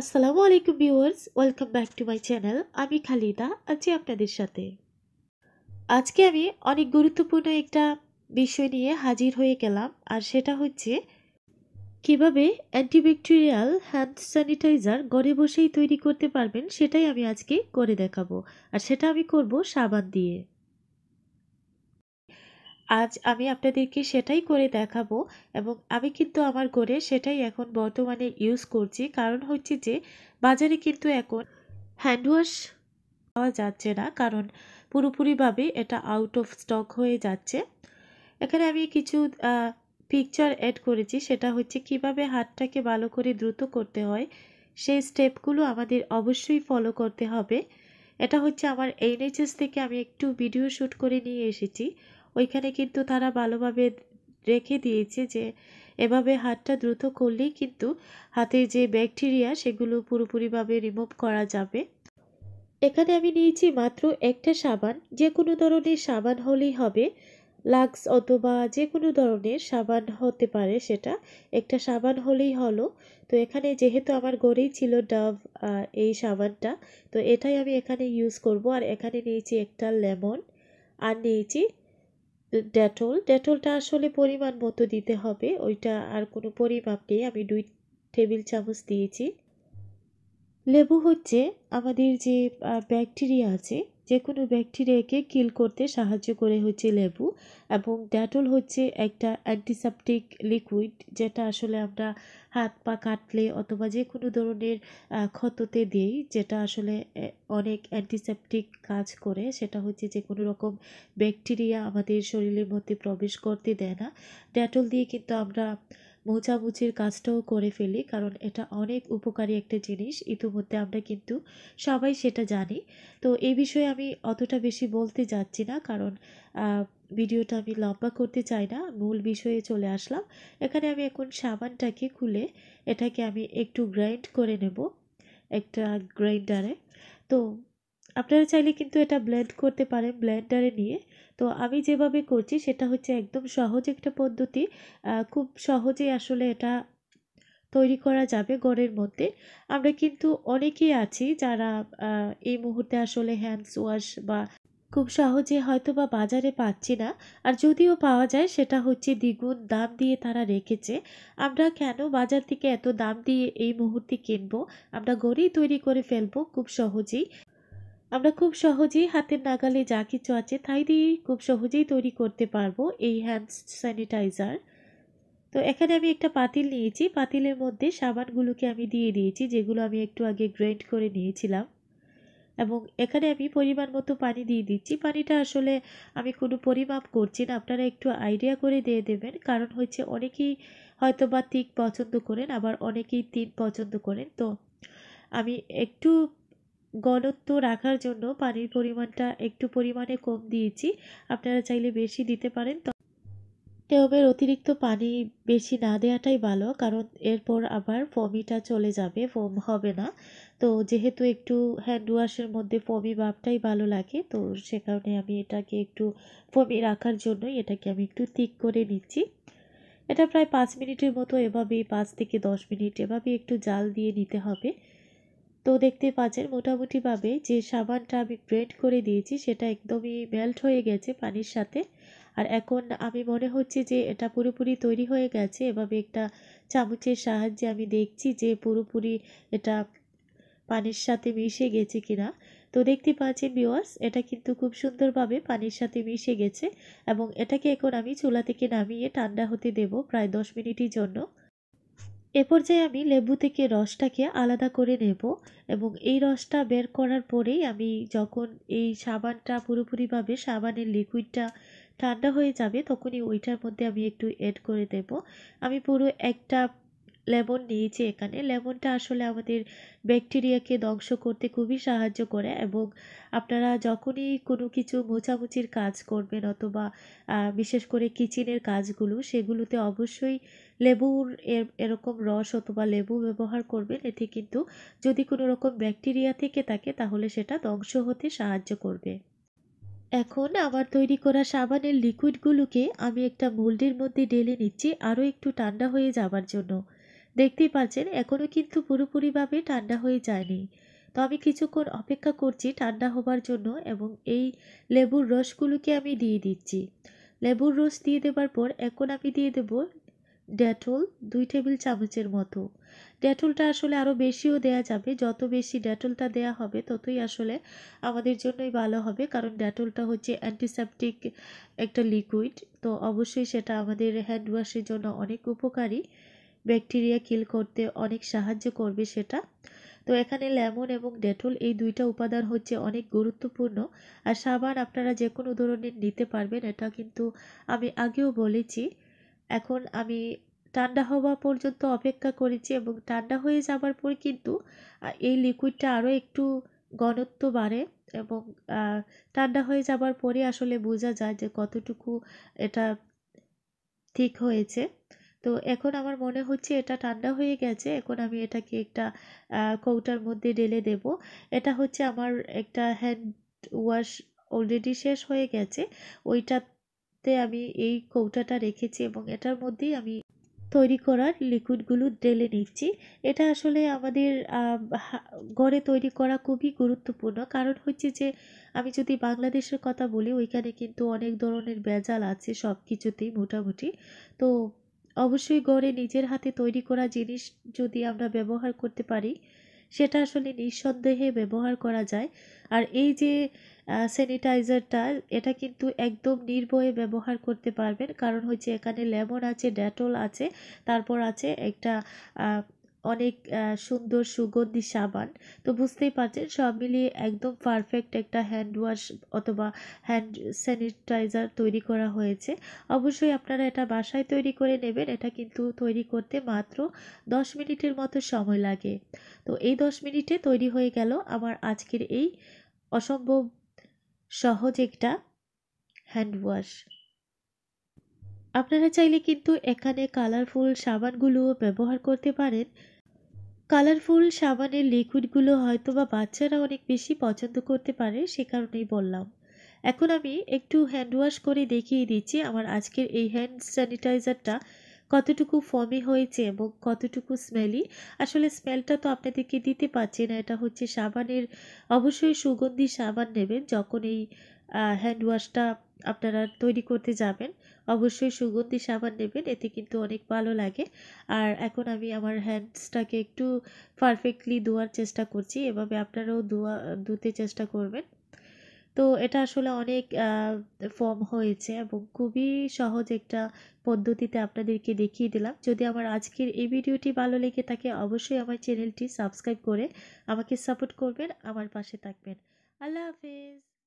আসসালামু আলাইকুম viewers welcome back to my channel আমি খালিদা আছি আপনাদের সাথে আজকে আমি অনেক গুরুত্বপূর্ণ একটা বিষয় নিয়ে হাজির হয়ে গেলাম আর সেটা হচ্ছে কিভাবে অ্যান্টিব্যাকটেরিয়াল হ্যান্ড স্যানিটাইজার ঘরে বসেই তৈরি করতে পারবেন সেটাই আমি আজকে করে দেখাবো আর সেটা আমি করব সাবান দিয়ে আজ আমি আপনাদেরকে সেটাই করে দেখাবো এবং আমি কিন্তু আমার ঘরে সেটাই এখন বর্তমানে ইউজ করছি কারণ হচ্ছে যে বাজারে কিন্তু এখন হ্যান্ড ওয়াশ পাওয়া যাচ্ছে না কারণ পুরোপুরিভাবে এটা আউট অফ স্টক হয়ে যাচ্ছে এখানে আমি কিছু পিকচার অ্যাড করেছি সেটা হচ্ছে কিভাবে হাতটাকে ভালো করে দ্রুত করতে হয় সেই স্টেপগুলো আমাদের অবশ্যই ফলো করতে হবে এটা হচ্ছে আমার এনএইচএস থেকে আমি একটু ভিডিও শ্যুট করে নিয়ে এসেছি ওইখানে কিন্তু তারা ভালোভাবে রেখে দিয়েছে যে এভাবে হাতটা দ্রুত করলেই কিন্তু হাতে যে ব্যাকটেরিয়া সেগুলো পুরোপুরিভাবে রিমুভ করা যাবে এখানে আমি নিয়েছি মাত্র একটা সাবান যে কোনো ধরনের সাবান হলেই হবে লাক্স অথবা যে কোনো ধরনের সাবান হতে পারে সেটা একটা সাবান হলেই হলো তো এখানে যেহেতু আমার গড়েই ছিল ডাভ এই সাবানটা তো এটাই আমি এখানে ইউজ করব আর এখানে নিয়েছি একটা লেমন আর নিয়েছি ডেটল ডেটলটা আসলে পরিমাণ মতো দিতে হবে ওইটা আর কোনো পরিমাপ নেই আমি দুই টেবিল চামচ দিয়েছি লেবু হচ্ছে আমাদের যে ব্যাকটেরিয়া আছে যে কোনো ব্যাকটেরিয়াকে কিল করতে সাহায্য করে হচ্ছে লেবু এবং ডেটল হচ্ছে একটা অ্যান্টিসেপটিক লিকুইড যেটা আসলে আমরা হাত পা কাটলে অথবা যে কোনো ধরনের ক্ষততে দিই যেটা আসলে অনেক অ্যান্টিসেপটিক কাজ করে সেটা হচ্ছে যে কোনো রকম ব্যাকটেরিয়া আমাদের শরীরের মধ্যে প্রবেশ করতে দেয় না ডেটল দিয়ে কিন্তু আমরা মোচামুচির কাজটাও করে ফেলি কারণ এটা অনেক উপকারী একটা জিনিস ইতিমধ্যে আমরা কিন্তু সবাই সেটা জানি তো এই বিষয়ে আমি অতটা বেশি বলতে যাচ্ছি না কারণ ভিডিওটা আমি লম্বা করতে চাই না মূল বিষয়ে চলে আসলাম এখানে আমি এখন সাবানটাকে খুলে এটাকে আমি একটু গ্রাইন্ড করে নেব একটা গ্রাইন্ডারে তো আপনারা চাইলে কিন্তু এটা ব্লেন্ড করতে পারেন ব্লেন্ডারে নিয়ে তো আমি যেভাবে করছি সেটা হচ্ছে একদম সহজ একটা পদ্ধতি খুব সহজে আসলে এটা তৈরি করা যাবে গড়ের মধ্যে আমরা কিন্তু অনেকেই আছি যারা এই মুহূর্তে আসলে হ্যান্ডস ওয়াশ বা খুব সহজে হয়তো বা বাজারে পাচ্ছি না আর যদিও পাওয়া যায় সেটা হচ্ছে দ্বিগুণ দাম দিয়ে তারা রেখেছে আমরা কেন বাজার থেকে এত দাম দিয়ে এই মুহূর্তে কিনবো আমরা গড়েই তৈরি করে ফেলবো খুব সহজেই আমরা খুব সহজেই হাতের নাগালে যা কিছু আছে তাই দিয়েই খুব সহজেই তৈরি করতে পারবো এই হ্যান্ড স্যানিটাইজার তো এখানে আমি একটা পাতিল নিয়েছি পাতিলের মধ্যে সাবানগুলোকে আমি দিয়ে দিয়েছি যেগুলো আমি একটু আগে গ্রাইন্ড করে নিয়েছিলাম এবং এখানে আমি পরিমাণ মতো পানি দিয়ে দিচ্ছি পানিটা আসলে আমি কোনো পরিমাপ করছি না আপনারা একটু আইডিয়া করে দিয়ে দেবেন কারণ হচ্ছে অনেকেই হয়তো বা তিক পছন্দ করেন আবার অনেকেই তিন পছন্দ করেন তো আমি একটু ঘনত্ব রাখার জন্য পানির পরিমাণটা একটু পরিমাণে কম দিয়েছি আপনারা চাইলে বেশি দিতে পারেন টেবের অতিরিক্ত পানি বেশি না দেওয়াটাই ভালো কারণ এরপর আবার ফমিটা চলে যাবে ফম হবে না তো যেহেতু একটু হ্যান্ড ওয়াশের মধ্যে ফমি ভাবটাই ভালো লাগে তো সে কারণে আমি এটাকে একটু ফমি রাখার জন্যই এটাকে আমি একটু ঠিক করে নিচ্ছি এটা প্রায় পাঁচ মিনিটের মতো এভাবেই পাঁচ থেকে দশ মিনিট এভাবে একটু জাল দিয়ে নিতে হবে তো দেখতে পাচ্ছেন মোটামুটিভাবে যে সাবানটা আমি ব্রেন্ড করে দিয়েছি সেটা একদমই মেল্ট হয়ে গেছে পানির সাথে আর এখন আমি মনে হচ্ছে যে এটা পুরোপুরি তৈরি হয়ে গেছে এভাবে একটা চামচের সাহায্যে আমি দেখছি যে পুরোপুরি এটা পানির সাথে মিশে গেছে কিনা তো দেখতে পাচ্ছেন ভিওয়ার্স এটা কিন্তু খুব সুন্দরভাবে পানির সাথে মিশে গেছে এবং এটাকে এখন আমি চুলা থেকে নামিয়ে ঠান্ডা হতে দেব প্রায় দশ মিনিটের জন্য এ পর্যায়ে আমি লেবু থেকে রসটাকে আলাদা করে নেব এবং এই রসটা বের করার পরেই আমি যখন এই সাবানটা পুরোপুরিভাবে সাবানের লিকুইডটা ঠান্ডা হয়ে যাবে তখনই ওইটার মধ্যে আমি একটু অ্যাড করে দেব আমি পুরো একটা লেমন নিয়েছি এখানে লেমনটা আসলে আমাদের ব্যাকটেরিয়াকে ধ্বংস করতে খুবই সাহায্য করে এবং আপনারা যখনই কোনো কিছু মোছামুচির কাজ করবেন অথবা বিশেষ করে কিচেনের কাজগুলো সেগুলোতে অবশ্যই লেবুর এরকম রস অথবা লেবু ব্যবহার করবেন এতে কিন্তু যদি কোনো রকম ব্যাকটেরিয়া থেকে থাকে তাহলে সেটা ধ্বংস হতে সাহায্য করবে এখন আমার তৈরি করা সাবানের লিকুইডগুলোকে আমি একটা মোল্ডের মধ্যে ঢেলে নিচ্ছি আরও একটু ঠান্ডা হয়ে যাবার জন্য দেখতেই পাচ্ছেন এখনও কিন্তু পুরোপুরিভাবে ঠান্ডা হয়ে যায়নি তো আমি কিছুক্ষণ অপেক্ষা করছি ঠান্ডা হবার জন্য এবং এই লেবুর রসগুলোকে আমি দিয়ে দিচ্ছি লেবুর রস দিয়ে দেবার পর এখন আমি দিয়ে দেব ডেটল দুই টেবিল চামচের মতো ডেটলটা আসলে আরও বেশিও দেয়া যাবে যত বেশি ডেটলটা দেয়া হবে ততই আসলে আমাদের জন্যই ভালো হবে কারণ ডেটলটা হচ্ছে অ্যান্টিসেপটিক একটা লিকুইড তো অবশ্যই সেটা আমাদের হ্যান্ড ওয়াশের জন্য অনেক উপকারী ব্যাকটেরিয়া কিল করতে অনেক সাহায্য করবে সেটা তো এখানে লেমন এবং ডেটল এই দুইটা উপাদান হচ্ছে অনেক গুরুত্বপূর্ণ আর সাবান আপনারা যে কোনো ধরনের নিতে পারবেন এটা কিন্তু আমি আগেও বলেছি এখন আমি ঠান্ডা হওয়া পর্যন্ত অপেক্ষা করেছি এবং ঠান্ডা হয়ে যাবার পর কিন্তু এই লিকুইডটা আরও একটু ঘনত্ব বাড়ে এবং ঠান্ডা হয়ে যাবার পরে আসলে বোঝা যায় যে কতটুকু এটা ঠিক হয়েছে তো এখন আমার মনে হচ্ছে এটা ঠান্ডা হয়ে গেছে এখন আমি এটাকে একটা কৌটার মধ্যে ঢেলে দেব এটা হচ্ছে আমার একটা হ্যান্ড ওয়াশ অলরেডি শেষ হয়ে গেছে ওইটা মধ্যে আমি এই কৌটাটা রেখেছি এবং এটার মধ্যেই আমি তৈরি করার লিকুইডগুলো ঢেলে নিচ্ছি এটা আসলে আমাদের ঘরে তৈরি করা খুবই গুরুত্বপূর্ণ কারণ হচ্ছে যে আমি যদি বাংলাদেশের কথা বলি ওইখানে কিন্তু অনেক ধরনের বেজাল আছে সব কিছুতেই মোটামুটি তো অবশ্যই ঘরে নিজের হাতে তৈরি করা জিনিস যদি আমরা ব্যবহার করতে পারি সেটা আসলে নিঃসন্দেহে ব্যবহার করা যায় আর এই যে স্যানিটাইজারটা এটা কিন্তু একদম নির্ভয়ে ব্যবহার করতে পারবেন কারণ হচ্ছে এখানে লেমন আছে ডেটল আছে তারপর আছে একটা অনেক সুন্দর সুগন্ধি সাবান তো বুঝতেই পারছেন সব মিলিয়ে একদম পারফেক্ট একটা হ্যান্ড ওয়াশ অথবা হ্যান্ড স্যানিটাইজার তৈরি করা হয়েছে অবশ্যই আপনারা এটা বাসায় তৈরি করে নেবেন এটা কিন্তু তৈরি করতে মাত্র 10 মিনিটের মতো সময় লাগে তো এই 10 মিনিটে তৈরি হয়ে গেল আমার আজকের এই অসম্ভব সহজ একটা হ্যান্ড ওয়াশ আপনারা চাইলে কিন্তু এখানে কালারফুল সাবানগুলোও ব্যবহার করতে পারেন কালারফুল সাবানের লিকুইডগুলো হয়তো বা বাচ্চারা অনেক বেশি পছন্দ করতে পারে সে কারণেই বললাম এখন আমি একটু হ্যান্ড ওয়াশ করে দেখিয়ে দিচ্ছি আমার আজকের এই হ্যান্ড স্যানিটাইজারটা কতটুকু ফমি হয়েছে এবং কতটুকু স্মেলি আসলে স্মেলটা তো আপনাদেরকে দিতে পারছি না এটা হচ্ছে সাবানের অবশ্যই সুগন্ধি সাবান নেবেন যখন এই হ্যান্ড ওয়াশটা আপনারা তৈরি করতে যাবেন অবশ্যই সুগন্ধি সাবান নেবেন এতে কিন্তু অনেক ভালো লাগে আর এখন আমি আমার হ্যান্ডসটাকে একটু পারফেক্টলি ধোয়ার চেষ্টা করছি এভাবে আপনারাও ধোয়া ধুতে চেষ্টা করবেন তো এটা আসলে অনেক ফর্ম হয়েছে এবং খুবই সহজ একটা পদ্ধতিতে আপনাদেরকে দেখিয়ে দিলাম যদি আমার আজকের এই ভিডিওটি ভালো লেগে থাকে অবশ্যই আমার চ্যানেলটি সাবস্ক্রাইব করে আমাকে সাপোর্ট করবেন আমার পাশে থাকবেন আল্লাহ হাফিজ